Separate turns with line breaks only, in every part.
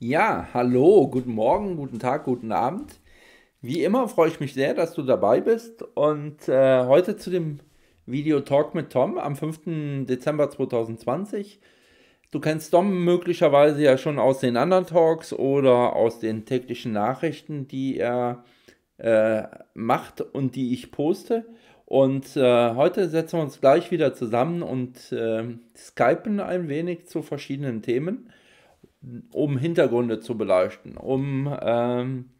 Ja, hallo, guten Morgen, guten Tag, guten Abend. Wie immer freue ich mich sehr, dass du dabei bist und äh, heute zu dem Video Talk mit Tom am 5. Dezember 2020. Du kennst Tom möglicherweise ja schon aus den anderen Talks oder aus den täglichen Nachrichten, die er äh, macht und die ich poste. Und äh, heute setzen wir uns gleich wieder zusammen und äh, skypen ein wenig zu verschiedenen Themen um Hintergründe zu beleuchten, um ähm,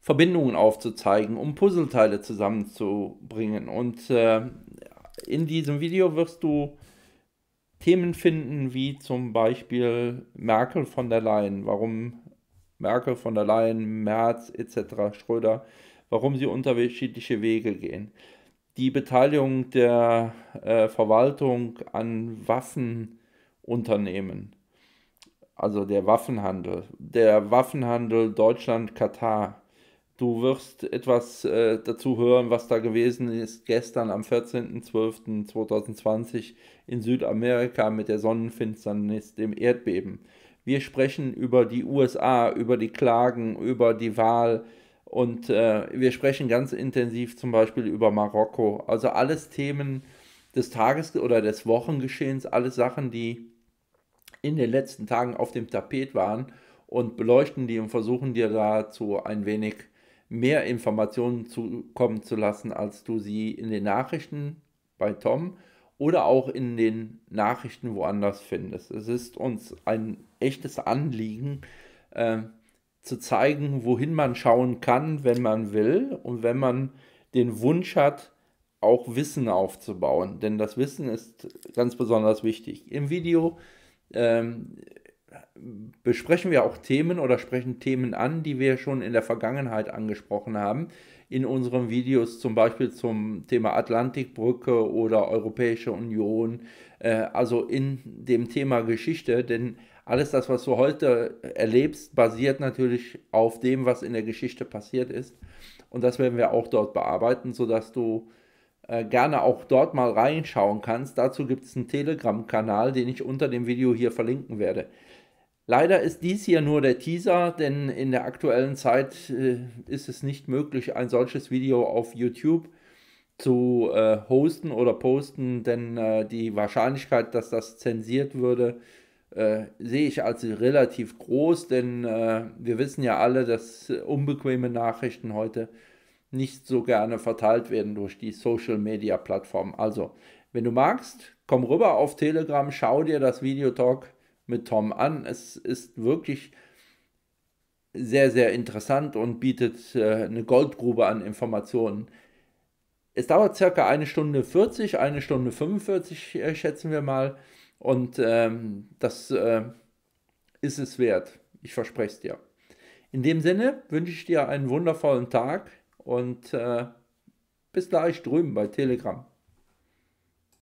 Verbindungen aufzuzeigen, um Puzzleteile zusammenzubringen. Und äh, in diesem Video wirst du Themen finden, wie zum Beispiel Merkel von der Leyen, warum Merkel von der Leyen, Merz etc., Schröder, warum sie unterschiedliche Wege gehen. Die Beteiligung der äh, Verwaltung an Waffenunternehmen also der Waffenhandel, der Waffenhandel Deutschland-Katar. Du wirst etwas äh, dazu hören, was da gewesen ist gestern am 14.12.2020 in Südamerika mit der Sonnenfinsternis, dem Erdbeben. Wir sprechen über die USA, über die Klagen, über die Wahl und äh, wir sprechen ganz intensiv zum Beispiel über Marokko. Also alles Themen des Tages- oder des Wochengeschehens, alles Sachen, die in den letzten Tagen auf dem Tapet waren und beleuchten die und versuchen dir dazu ein wenig mehr Informationen zukommen zu lassen, als du sie in den Nachrichten bei Tom oder auch in den Nachrichten woanders findest. Es ist uns ein echtes Anliegen, äh, zu zeigen, wohin man schauen kann, wenn man will und wenn man den Wunsch hat, auch Wissen aufzubauen. Denn das Wissen ist ganz besonders wichtig. Im Video ähm, besprechen wir auch Themen oder sprechen Themen an, die wir schon in der Vergangenheit angesprochen haben. In unseren Videos zum Beispiel zum Thema Atlantikbrücke oder Europäische Union, äh, also in dem Thema Geschichte, denn alles das, was du heute erlebst, basiert natürlich auf dem, was in der Geschichte passiert ist. Und das werden wir auch dort bearbeiten, sodass du äh, gerne auch dort mal reinschauen kannst. Dazu gibt es einen Telegram-Kanal, den ich unter dem Video hier verlinken werde. Leider ist dies hier nur der Teaser, denn in der aktuellen Zeit äh, ist es nicht möglich, ein solches Video auf YouTube zu äh, hosten oder posten, denn äh, die Wahrscheinlichkeit, dass das zensiert würde, äh, sehe ich als relativ groß, denn äh, wir wissen ja alle, dass unbequeme Nachrichten heute nicht so gerne verteilt werden durch die Social-Media-Plattformen. Also, wenn du magst, komm rüber auf Telegram, schau dir das Videotalk mit Tom an. Es ist wirklich sehr, sehr interessant und bietet äh, eine Goldgrube an Informationen. Es dauert circa eine Stunde 40, eine Stunde 45, äh, schätzen wir mal. Und ähm, das äh, ist es wert. Ich verspreche es dir. In dem Sinne wünsche ich dir einen wundervollen Tag und äh, bis gleich drüben bei Telegram.